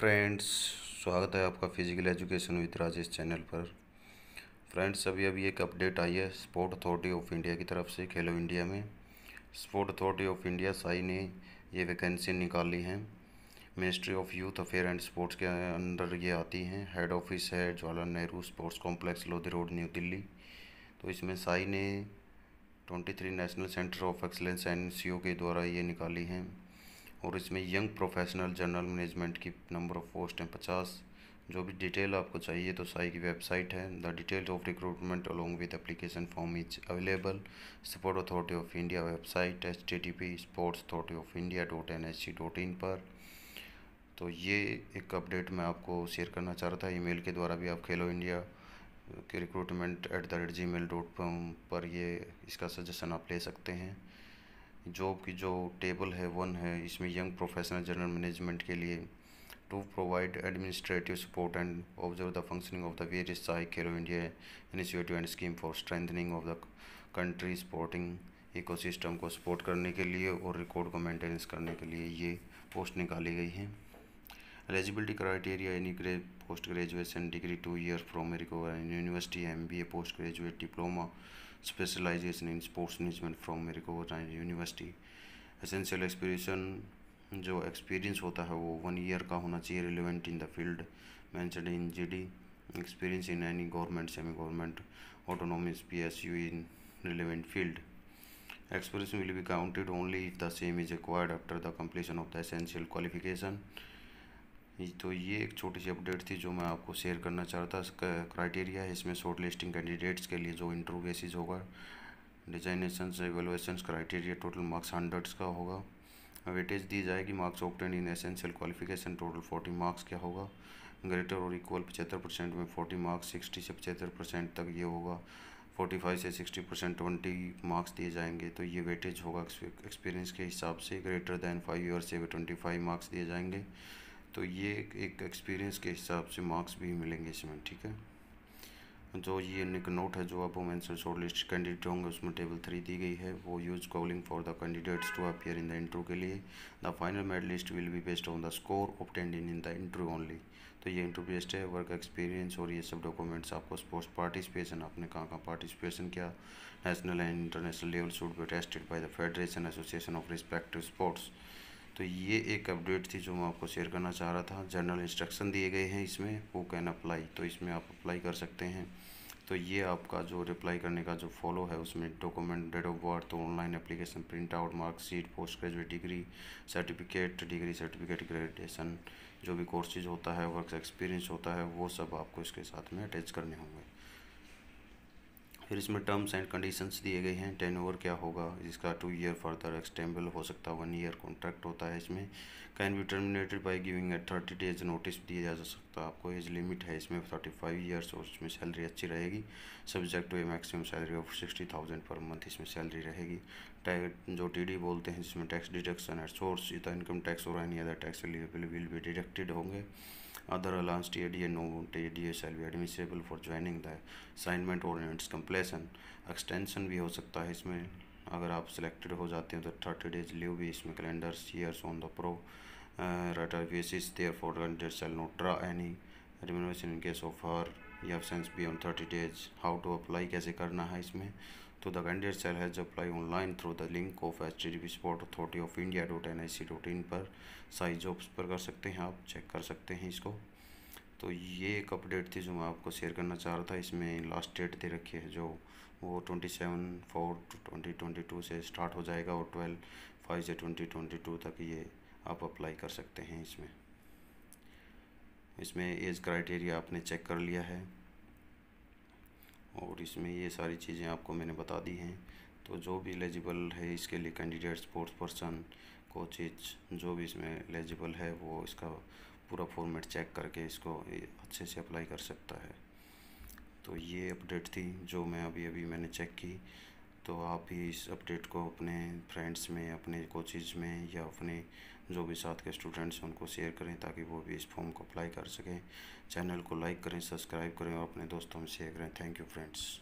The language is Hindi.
फ्रेंड्स स्वागत है आपका physical education with Rajesh channel पर फ्रेंड्स अभी अभी एक अपडेट आई है स्पोर्ट अथॉरिटी ऑफ इंडिया की तरफ से खेलो इंडिया में sport authority of India SAI ने ये वैकेंसी निकाली हैं ministry of youth affair and sports के अंडर ये आती हैं हेड ऑफिस है Jawaharlal Nehru sports complex Lodhi road new Delhi तो इसमें साई ने twenty national centre of excellence N के द्वारा ये निकाली हैं और इसमें यंग प्रोफेशनल जनरल मैनेजमेंट की नंबर ऑफ़ पोस्ट हैं पचास जो भी डिटेल आपको चाहिए तो साई की वेबसाइट है the details of recruitment along with application form is available sport authority of India website H T T P sports authority of India dot N S C dot in पर तो ये एक अपडेट मैं आपको शेयर करना चाह रहा था ईमेल के द्वारा भी आप खेलो इंडिया के recruitment at the rate gmail dot com पर ये इसका सजेशन आप ले सकते हैं जॉब की जो टेबल है वन है इसमें यंग प्रोफेशनल जनरल मैनेजमेंट के लिए to provide administrative support and observe the functioning of the various सहायक एरो India initiative and scheme for strengthening of the country sporting ecosystem को सपोर्ट करने के लिए और रिकॉर्ड को मेंटेनेंस करने के लिए ये पोस्ट निकाली गई है एलिजिबिलिटी क्राइटेरिया एनी ग्रे post graduation degree two year from मेरिकोवर university M B A post graduate diploma specialization in sports management from मेरिकोवर यूनिवर्सिटी एसेंशियल एक्सपीरियशन जो एक्सपीरियंस होता है वो वन ईयर का होना चाहिए रिलेवेंट इन द फील्ड मैं in G D experience in any government semi government autonomous P S U in relevant field experience will be counted only the same is acquired after the completion of the essential qualification तो ये एक छोटी सी अपडेट थी जो मैं आपको शेयर करना चाहता था क्राइटेरिया है इसमें शॉर्ट लिस्टिंग कैंडिडेट्स के लिए जो इंटरव्यू बेसिस होगा designation evaluation criteria total marks hundreds का होगा वेटेज दी जाएगी marks obtain in essential qualification total forty marks क्या होगा ग्रेटर और इक्वल पचहत्तर परसेंट में फोर्टी मार्क्स सिक्सटी से पचहत्तर परसेंट तक ये होगा फोर्टी फाइव से सिक्सटी परसेंट ट्वेंटी मार्क्स दिए जाएंगे तो ये वेटेज होगा एक्सपीरियंस के हिसाब से ग्रेटर दैन फाइव ईयर से ट्वेंटी फाइव मार्क्स दिए जाएंगे तो ये एक एक्सपीरियंस के हिसाब से मार्क्स भी मिलेंगे इसमें ठीक है जो तो ये एक नोट है जो आप मैंसन शॉर्ट लिस्ट कैंडिडेट होंगे उसमें टेबल थ्री दी गई है वो use calling for the candidates to appear in the interview के लिए the final merit list will be based on the score obtained in in the interview only तो ये इंटरव्यू बेस्ड है वर्क एक्सपीरियंस और ये सब डॉक्यूमेंट्स आपको स्पोर्ट्स पार्टिसिपेशन आपने कहाँ कहाँ पार्टिसिपेशन किया national and international level should be tested by the federation association of respective sports तो ये एक अपडेट थी जो मैं आपको शेयर करना चाह रहा था जनरल इंस्ट्रक्शन दिए गए हैं इसमें वो कैन अप्लाई तो इसमें आप अप्लाई कर सकते हैं तो ये आपका जो रिप्लाई करने का जो फॉलो है उसमें document date of birth online application print out marksheet post graduate degree certificate degree certificate graduation जो भी कोर्सेज होता है वर्क एक्सपीरियंस होता है वो सब आपको इसके साथ में अटैच करने होंगे फिर इसमें टर्म्स एंड कंडीशंस दिए गए हैं टेन ओवर क्या होगा इसका टू ईयर फर्दर एक्सटेम्बल हो सकता है वन ईयर कॉन्ट्रैक्ट होता है इसमें can be terminated by giving at thirty days notice दिया जा सकता है आपको एज लिमिट है इसमें थर्टी फाइव ईयर्स और इसमें सैलरी अच्छी रहेगी subject to a maximum salary of sixty thousand per month इसमें सैलरी रहेगी जो टी डी बोलते हैं जिसमें टैक्स डिडक्शन एट सोर्स इतना इनकम टैक्स और any other tax will be deducted होंगे Other allowance TADA no TADA shall be admissible for joining the assignment or its completion. Extension भी हो सकता है इसमें अगर आप सिलेक्टेड हो जाते हैं तो थर्टी डेज लीव भी इसमें calendars years on the pro rata basis there for candidate shall not draw any रिमोशन इन केस ऑफ हर या sense be on thirty days how to apply कैसे करना है इसमें to the candidate shall has apply online through the link of H T sport authority of India dot N I C dot in पर सारी जॉब्स पर कर सकते हैं आप चेक कर सकते हैं इसको तो ये एक अपडेट थी जो मैं आपको शेयर करना चाह रहा था इसमें लास्ट डेट दे रखी है जो वो twenty seven four twenty twenty two से स्टार्ट हो जाएगा और ट्वेल्व फाइव से ट्वेंटी ट्वेंटी टू तक ये आप अप्लाई कर सकते हैं इसमें इसमें एज क्राइटेरिया आपने चेक कर लिया है और इसमें ये सारी चीज़ें आपको मैंने बता दी हैं तो जो भी एलिजिबल है इसके लिए कैंडिडेट स्पोर्ट्स पर्सन कोचिज जो भी इसमें एलिजिबल है वो इसका पूरा फॉर्मेट चेक करके इसको अच्छे से अप्लाई कर सकता है तो ये अपडेट थी जो मैं अभी अभी मैंने चेक की तो आप भी इस अपडेट को अपने फ्रेंड्स में अपने कोचिज में या अपने जो भी साथ के स्टूडेंट्स हैं उनको शेयर करें ताकि वो भी इस फॉर्म को अप्लाई कर सकें चैनल को लाइक करें सब्सक्राइब करें और अपने दोस्तों में शेयर करें थैंक यू फ्रेंड्स